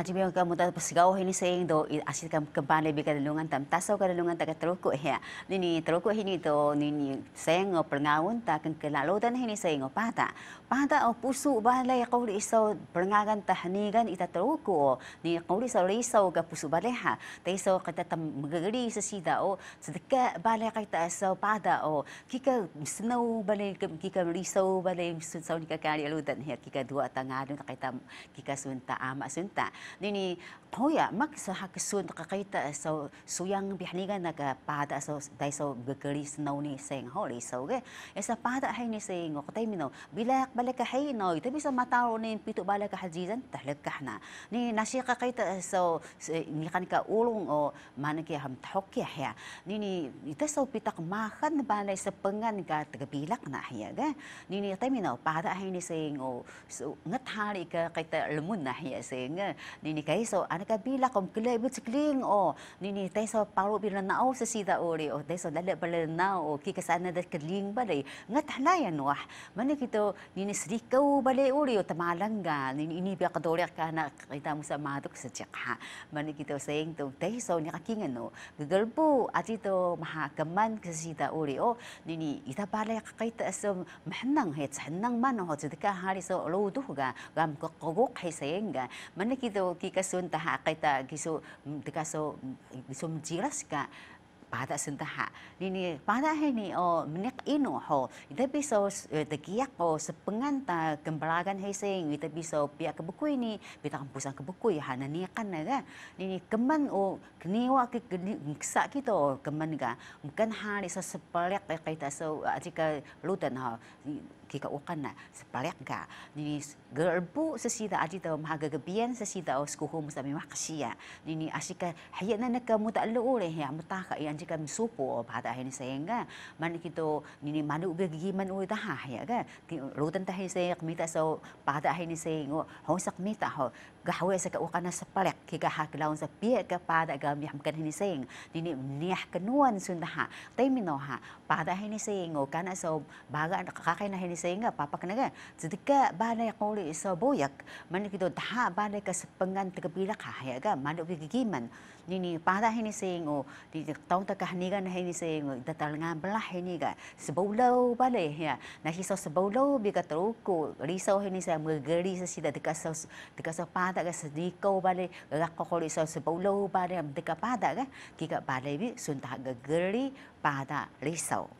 Aji ah, biar kamu tak bersikap ini sayang tu asyik kan kembali bi kadalungan tam tasau kadalungan tak terukuk ya. Ah. Nini terukuk ini tu nini sayang o oh, pengawun tak kan kelalu dan ini sayang o pata. Pata oh pusu ha? oh. balai kau di isau pengagan tahnigan ita terukuk ni kau di risau ke pusu balai ha. Tapi isau kata tam mengeri sesida o sedekat balai kita isau pada oh kika senau balai kika risau balai sunsau kita kakali alu dan ya kika dua tangan tu kita kika sunta amak sunta. Nini Poya mak sa hakasun kakita so suyang bihniga nagpada so dai so gagalis na ni sing holy so ge esa eh, pada hay ni sing ko tay mino bilak balaka hay no ito bisa matao ni pito balaka hajizan talaka na ni nasi kakita so ni kan ka ulong o manaki ham tahokya ya ni ni ito so pitak makan balay sa pengan ka tagabilak na ya ge ni ni tay mino pada hay ni sing o so ngat hari ka kita lemun na ya sing nini kai so anak bila kom kelai bu oh o nini tai so paru bila nao sesida ori oh tai so dalek bala nao o oh, ki kesana da keling bale ngat ya noah mana kita nini serikau bale ori o oh, tamalangga nini ini biak dore ka anak kita musa maduk sejak ha mana kita sayang tu tai so ni kakinga no oh. gegel bu ati to maha keman kesida ori o kita ita bale kakaita so mahnang hai tsahnang mana ho sedekah hari so lo duhga gam kokogok hai sayangga mana kita tu kita suntah kita kisu kita so kisu menjelas ka pada suntah ini pada ni oh menek ino ho kita bisa eh, tegiak oh sepengan ta kembalakan hasing kita bisa pihak kebukui ni, kita kampusan kebukui, ya ha, hana ni kan naga ini keman oh kniwa ke kniksa kita oh, keman ga bukan hari sa sepelek kita so jika ah, lutan ha ki ka ukan sepalek ga nini gerbu sesida aji tau mahaga gebian sesida aus kuhu musami maksia nini asika hayat na nak kamu tak lu oleh ya muta ka yang jika supo pada hari ni sayang kan? man kito nini manu be giman oi ta ha ya ga kan? rutan ta hai sayang mita so pada hari ni sayang oh, ho sak mita ho oh gahwe sa ka ukana sa palek ya, ki ga ha klaun sa pie ka pa da ga mi ya, hini sing dini niah kenuan sunda ha tai mino ha pa hini sing o oh, kana so baga ka kai na hini sing ga papa kana ga kan? tedika ba na ya kuli so boyak man ki do ta ha ba na ka sepengan te kepira ah, ya ka ha ga man do gigi man dini pa hini sing o oh. di taung ta ka kan hani ga na hini sing da oh. tal nga belah hini ga kan? sebolo ba le ya na hi so sebolo bi ka truku riso hini sa mergeri sa sida dekas sa dekas sa pada ke kau balik gerak ko kolis sepuluh balik am dekat pada ke kan? Kita balik bi suntah gegeri pada risau.